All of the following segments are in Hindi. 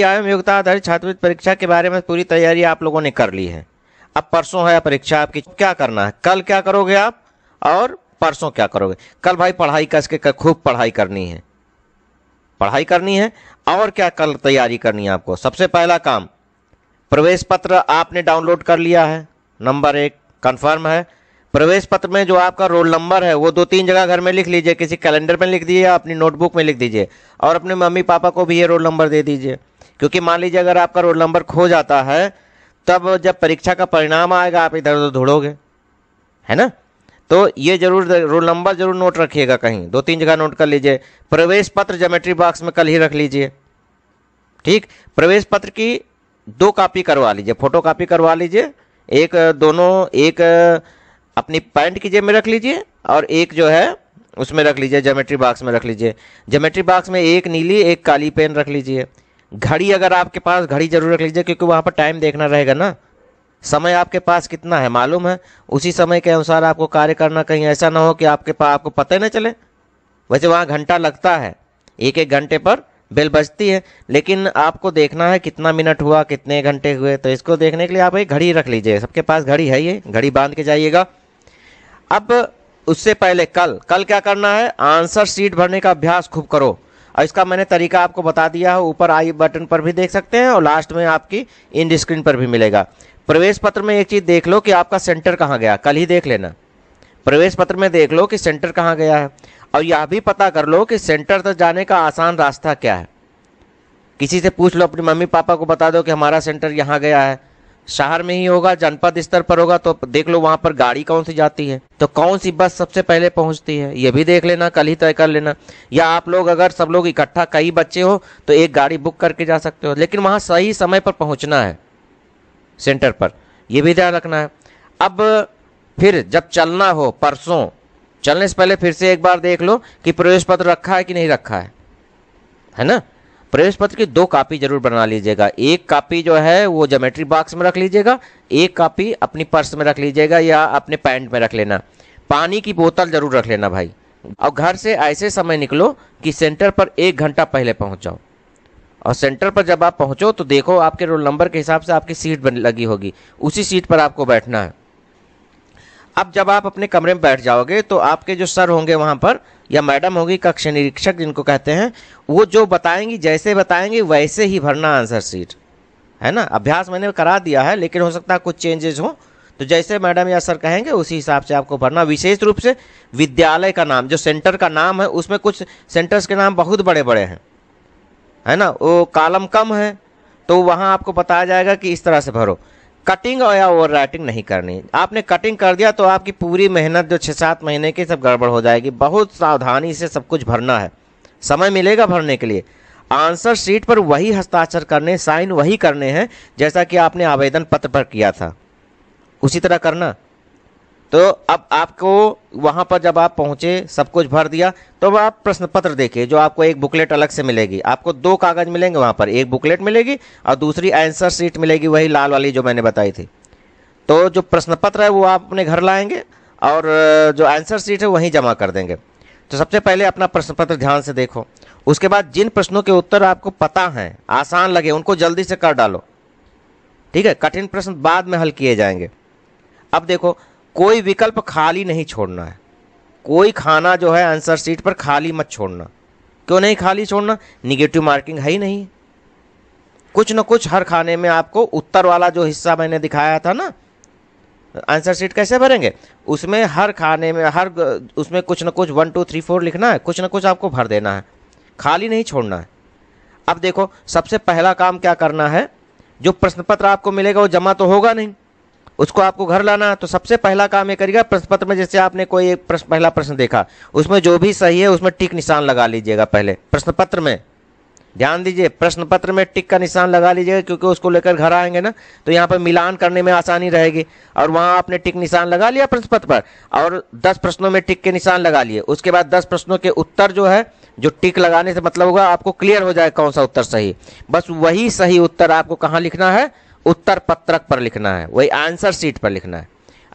एवं योग्यता आधारित छात्रवृत्ति परीक्षा के बारे में पूरी तैयारी आप लोगों ने कर ली है अब परसों है परीक्षा आपकी क्या करना है कल क्या करोगे आप और परसों क्या करोगे कल भाई पढ़ाई कस के खूब पढ़ाई करनी है पढ़ाई करनी है और क्या कल तैयारी करनी है आपको सबसे पहला काम प्रवेश पत्र आपने डाउनलोड कर लिया है नंबर एक कंफर्म है प्रवेश पत्र में जो आपका रोल नंबर है वो दो तीन जगह घर में लिख लीजिए किसी कैलेंडर में लिख दीजिए अपनी नोटबुक में लिख दीजिए और अपने मम्मी पापा को भी ये रोल नंबर दे दीजिए क्योंकि मान लीजिए अगर आपका रोल नंबर खो जाता है तब जब परीक्षा का परिणाम आएगा आप इधर उधर ढूंढोगे है ना तो ये जरूर रोल नंबर जरूर नोट रखिएगा कहीं दो तीन जगह नोट कर लीजिए प्रवेश पत्र जोमेट्री बॉक्स में कल ही रख लीजिए ठीक प्रवेश पत्र की दो कापी करवा लीजिए फोटो कापी करवा लीजिए एक दोनों एक अपनी पैंट की जेब में रख लीजिए और एक जो है उसमें रख लीजिए जोमेट्री बॉक्स में रख लीजिए जोमेट्री बॉक्स में एक नीली एक काली पेन रख लीजिए घड़ी अगर आपके पास घड़ी जरूर रख लीजिए क्योंकि वहाँ पर टाइम देखना रहेगा ना समय आपके पास कितना है मालूम है उसी समय के अनुसार आपको कार्य करना कहीं ऐसा ना हो कि आपके पास आपको पता ही ना चले वैसे वहाँ घंटा लगता है एक एक घंटे पर बेल बजती है लेकिन आपको देखना है कितना मिनट हुआ कितने घंटे हुए तो इसको देखने के लिए आप एक घड़ी रख लीजिए सबके पास घड़ी है ये घड़ी बांध के जाइएगा अब उससे पहले कल कल क्या करना है आंसर सीट भरने का अभ्यास खूब करो और इसका मैंने तरीका आपको बता दिया है ऊपर आई बटन पर भी देख सकते हैं और लास्ट में आपकी इन स्क्रीन पर भी मिलेगा प्रवेश पत्र में एक चीज़ देख लो कि आपका सेंटर कहाँ गया कल ही देख लेना प्रवेश पत्र में देख लो कि सेंटर कहाँ गया है और यह भी पता कर लो कि सेंटर तक जाने का आसान रास्ता क्या है किसी से पूछ लो अपनी मम्मी पापा को बता दो कि हमारा सेंटर यहाँ गया है शहर में ही होगा जनपद स्तर पर होगा तो देख लो वहां पर गाड़ी कौन सी जाती है तो कौन सी बस सबसे पहले पहुंचती है ये भी देख लेना कल ही तय कर लेना या आप लोग अगर सब लोग इकट्ठा कई बच्चे हो तो एक गाड़ी बुक करके जा सकते हो लेकिन वहां सही समय पर पहुंचना है सेंटर पर यह भी ध्यान रखना है अब फिर जब चलना हो परसों चलने से पहले फिर से एक बार देख लो कि प्रवेश पत्र रखा है कि नहीं रखा है है ना प्रवेश पत्र की दो कापी जरूर बना लीजिएगा एक कापी जो है वो जोमेट्री बॉक्स में रख लीजिएगा एक कापी अपनी पर्स में रख लीजिएगा या अपने पैंट में रख लेना पानी की बोतल जरूर रख लेना भाई और घर से ऐसे समय निकलो कि सेंटर पर एक घंटा पहले पहुंच जाओ और सेंटर पर जब आप पहुंचो तो देखो आपके रोल नंबर के हिसाब से आपकी सीट लगी होगी उसी सीट पर आपको बैठना है अब जब आप अपने कमरे में बैठ जाओगे तो आपके जो सर होंगे वहाँ पर या मैडम होगी कक्ष निरीक्षक जिनको कहते हैं वो जो बताएंगी जैसे बताएंगी वैसे ही भरना आंसर सीट है ना अभ्यास मैंने करा दिया है लेकिन हो सकता है कुछ चेंजेज हों तो जैसे मैडम या सर कहेंगे उसी हिसाब से आपको भरना विशेष रूप से विद्यालय का नाम जो सेंटर का नाम है उसमें कुछ सेंटर्स के नाम बहुत बड़े बड़े हैं है ना वो कालम कम है तो वहाँ आपको बताया जाएगा कि इस तरह से भरो कटिंग या ओवर राइटिंग नहीं करनी आपने कटिंग कर दिया तो आपकी पूरी मेहनत जो छः सात महीने की सब गड़बड़ हो जाएगी बहुत सावधानी से सब कुछ भरना है समय मिलेगा भरने के लिए आंसर शीट पर वही हस्ताक्षर करने साइन वही करने हैं जैसा कि आपने आवेदन पत्र पर किया था उसी तरह करना तो अब आपको वहाँ पर जब आप पहुँचे सब कुछ भर दिया तो अब आप प्रश्न पत्र देखिए जो आपको एक बुकलेट अलग से मिलेगी आपको दो कागज़ मिलेंगे वहाँ पर एक बुकलेट मिलेगी और दूसरी आंसर सीट मिलेगी वही लाल वाली जो मैंने बताई थी तो जो प्रश्न पत्र है वो आप अपने घर लाएंगे और जो आंसर सीट है वहीं जमा कर देंगे तो सबसे पहले अपना प्रश्न पत्र ध्यान से देखो उसके बाद जिन प्रश्नों के उत्तर आपको पता हैं आसान लगे उनको जल्दी से कर डालो ठीक है कठिन प्रश्न बाद में हल किए जाएंगे अब देखो कोई विकल्प खाली नहीं छोड़ना है कोई खाना जो है आंसर सीट पर खाली मत छोड़ना क्यों नहीं खाली छोड़ना निगेटिव मार्किंग है ही नहीं कुछ ना कुछ हर खाने में आपको उत्तर वाला जो हिस्सा मैंने दिखाया था ना आंसर सीट कैसे भरेंगे उसमें हर खाने में हर उसमें कुछ ना कुछ वन टू थ्री फोर लिखना है कुछ ना कुछ आपको भर देना है खाली नहीं छोड़ना है अब देखो सबसे पहला काम क्या करना है जो प्रश्न पत्र आपको मिलेगा वो जमा तो होगा नहीं उसको आपको घर लाना तो सबसे पहला काम ये करिएगा प्रश्न पत्र में जैसे आपने कोई एक प्रश्न पहला प्रश्न देखा उसमें जो भी सही है उसमें टिक निशान लगा लीजिएगा पहले प्रश्न पत्र में ध्यान दीजिए प्रश्न पत्र में टिक का निशान लगा लीजिएगा क्योंकि उसको लेकर घर आएंगे ना तो यहाँ पर मिलान करने में आसानी रहेगी और वहाँ आपने टिक निशान लगा लिया प्रश्न पत्र पर और दस प्रश्नों में टिक के निशान लगा लिए उसके बाद दस प्रश्नों के उत्तर जो है जो टिक लगाने से मतलब होगा आपको क्लियर हो जाए कौन सा उत्तर सही बस वही सही उत्तर आपको कहाँ लिखना है उत्तर पत्रक पर लिखना है वही आंसर सीट पर लिखना है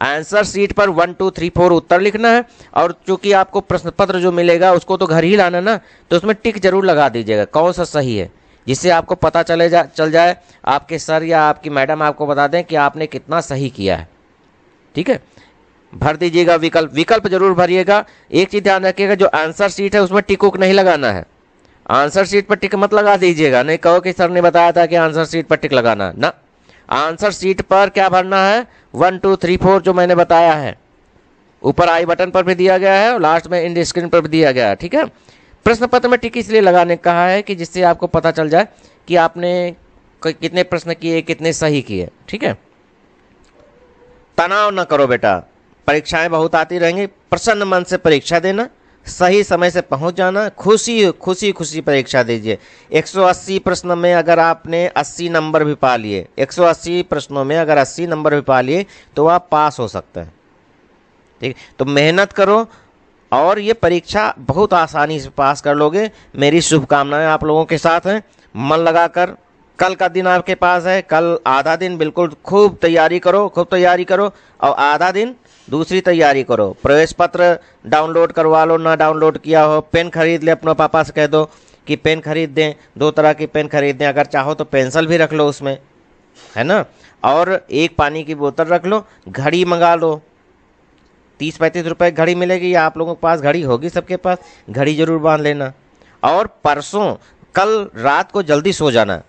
आंसर सीट पर वन टू थ्री फोर उत्तर लिखना है और चूंकि आपको प्रश्न पत्र जो मिलेगा उसको तो घर ही लाना ना तो उसमें टिक जरूर लगा दीजिएगा कौन सा सही है जिससे आपको पता चले जा चल जाए आपके सर या आपकी मैडम आपको बता दें कि आपने कितना सही किया है ठीक है भर दीजिएगा विकल्प विकल्प जरूर भरिएगा एक चीज़ ध्यान रखिएगा जो आंसर सीट है उसमें टिक उक नहीं लगाना है आंसर सीट पर टिक मत लगा दीजिएगा नहीं कहो कि सर ने बताया था कि आंसर सीट पर टिक लगाना ना आंसर सीट पर क्या भरना है वन टू थ्री फोर जो मैंने बताया है ऊपर आई बटन पर भी दिया गया है और लास्ट में इंड स्क्रीन पर भी दिया गया है ठीक है प्रश्न पत्र में टिक इसलिए लगाने कहा है कि जिससे आपको पता चल जाए कि आपने कितने प्रश्न किए कितने सही किए ठीक है तनाव ना करो बेटा परीक्षाएं बहुत आती रहेंगी प्रसन्न मन से परीक्षा देना सही समय से पहुंच जाना खुशी खुशी खुशी परीक्षा दीजिए 180 प्रश्न में अगर आपने 80 नंबर भी पा लिए 180 प्रश्नों में अगर 80 नंबर भी पा लिए तो आप पास हो सकते हैं ठीक तो मेहनत करो और ये परीक्षा बहुत आसानी से पास कर लोगे मेरी शुभकामनाएं आप लोगों के साथ हैं मन लगाकर कल का दिन आपके पास है कल आधा दिन बिल्कुल खूब तैयारी करो खूब तैयारी करो और आधा दिन दूसरी तैयारी करो प्रवेश पत्र डाउनलोड करवा लो ना डाउनलोड किया हो पेन खरीद ले अपने पापा से कह दो कि पेन खरीद दें दो तरह की पेन खरीद दें अगर चाहो तो पेंसिल भी रख लो उसमें है ना और एक पानी की बोतल रख लो घड़ी मंगा लो तीस पैंतीस रुपये घड़ी मिलेगी आप लोगों के पास घड़ी होगी सबके पास घड़ी जरूर बांध लेना और परसों कल रात को जल्दी सो जाना